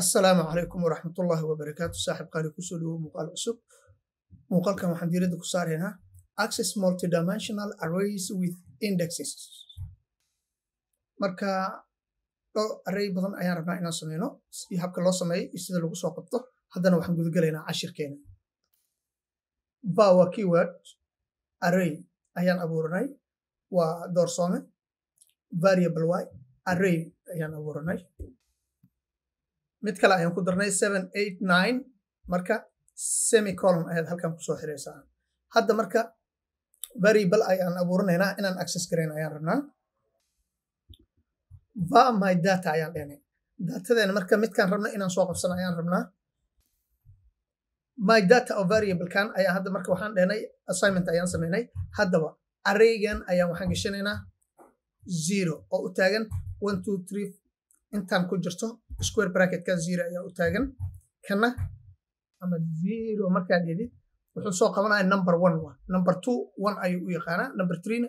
asalaamu calaykum waraxmatullaahi wabarakaatu saaxib qaali kusoo dhawo muuqaal cusub muuqaalkan waxaan diiradda ku saaraynaa access multidimensional arrays with indexes marka dhowr array badan ayaan rabnaa inaan sameyno iyo habka loo sameeyo iyo sida lagu soo qabto haddana waxaan gudagelaynaa cashirkeena ba keyword array ayaan abuuranay waa doorsoome variable y array ayaan abuuranay mid kale ayaan ku darnay marka semicolum ayaad halkan kusoo xiraysaa hadda marka variable ayaan abuuranaynaa inaan access garayn ayaan rabnaa va my data ayaan dhehnay datadeena marka midkaan rabno inaan soo qabsano ayaan rabnaa my data oo variablekan ayaa hadda marka waxaan dhehnay assignment ayaan samaynay haddaba arraygan ayaan waxaan geshanaynaa zero oo u taagan one two three intaan ku jirto square bracketka zero ayaa u taagan kana ama zero markaad idid wuxuu soo qabanaya number one waa number two one ayuu u yaqaanaa number threena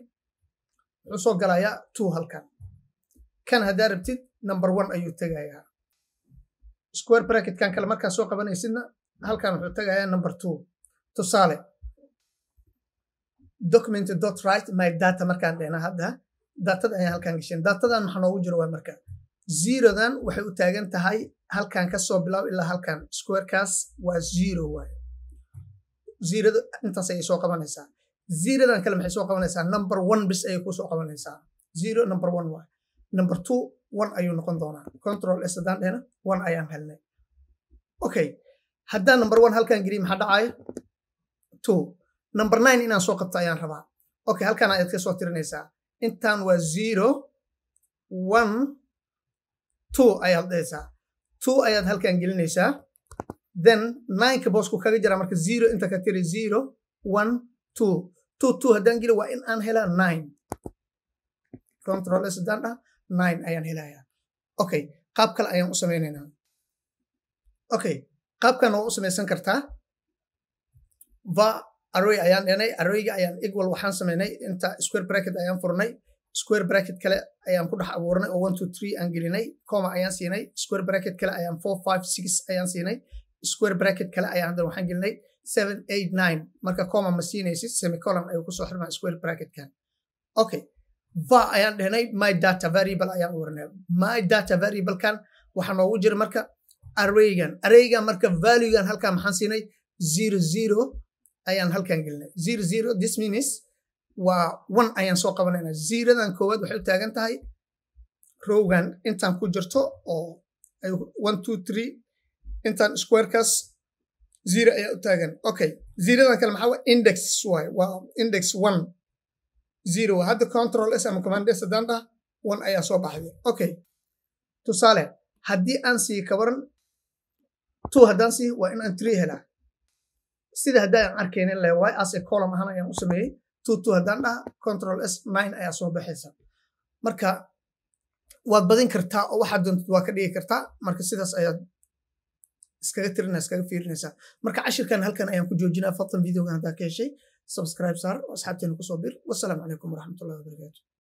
wuxuu soo galayaa two halkan kan haddaa rabtid number one ayuu tegayaa square bracketkan kale markaa soo qabanaysidna halkan wuxuu tegayaa number two tusaale document dot right my data markaan dhehna hadda datada ayaan halkan gashen datadan maxaa noogu jiro waa markaa zerodan waxay u taagan tahay halkan kasoo bilaab ilaa halkan squarekaas waa zero waay zerada intaas ayay soo qabanaysaa zeradan kale maxay soo qabanaysaa number one bis ayay kusoo qabanaysaa zero number one waay number two one ayuu noqon doonaa control s haddaan dhehna one ayaan helnay okay haddaan number one halkan geliy maxaa dhacaya two number nine inaan soo qabto ayaan rabaa okay halkan ayaad ka tirinaysaa intan waa zero one two ayaad dhehaysaa two ayaad halkan gelinaysaa then nineka boosku kaga jira marka zero inta ka tiri zero one two two two haddaan geli waa in aan helaa nine control s haddaan dhaha nine ayaan helayaa okay qaab kale ayaan u samaynaynaa okay qaabkan waa u samaysan kartaa va array ayaan dhenay arrayga ayaan equal waxaan samaynay inta square bracket ayaan furnay square bracket kale ayaan ku dhex abuurnay oo one two three aan gelinay coma ayaan siinay square bracket kale ayaan four five six ayaan siinay square bracket kale ayaan haddana waxaan gelinay seven eight nine marka coma ma siinaysid semicolon ayuu kusoo xirmaa square bracket okay va ayaan dhehnay my data variable ayaan uwaranay my data variable waxaa noogu jira marka arraygan arraygan marka valuegan halkaa maxaan siinay zero zero ayaan halkan gelinay zero zero this means waa wan ayaan soo qabanayna ziiradan koowaad waxay u taagan tahay rowgan intaan ku jirto oo intaan squarekaas ziro ayaa u taagan okay ziradan kale maxaa index waay waa index one zero hadda control s ama command haddaan dhah one ayaa soo baxday okay tusaale haddii aan sii kabaran two haddaan sii waa inaan three helaa sida hadda aan arkaynin le y as a column ahaan ayaan u sameeyey tutu haddaan dhaha control s nine ayaa soo baxaysa marka waad badin kartaa oo waxaad doontid waa ka dhigi kartaa marka sidaas ayaad iskaga tirinaa iskaga fiirinaysaa marka cashirkan halkan ayaan ku joojinaa fadlan videogan haddaa ka heshay subscribe saar oo asxaabteena kusoo bir wasalaamu calaykum waraxmatullahi wabarakaatu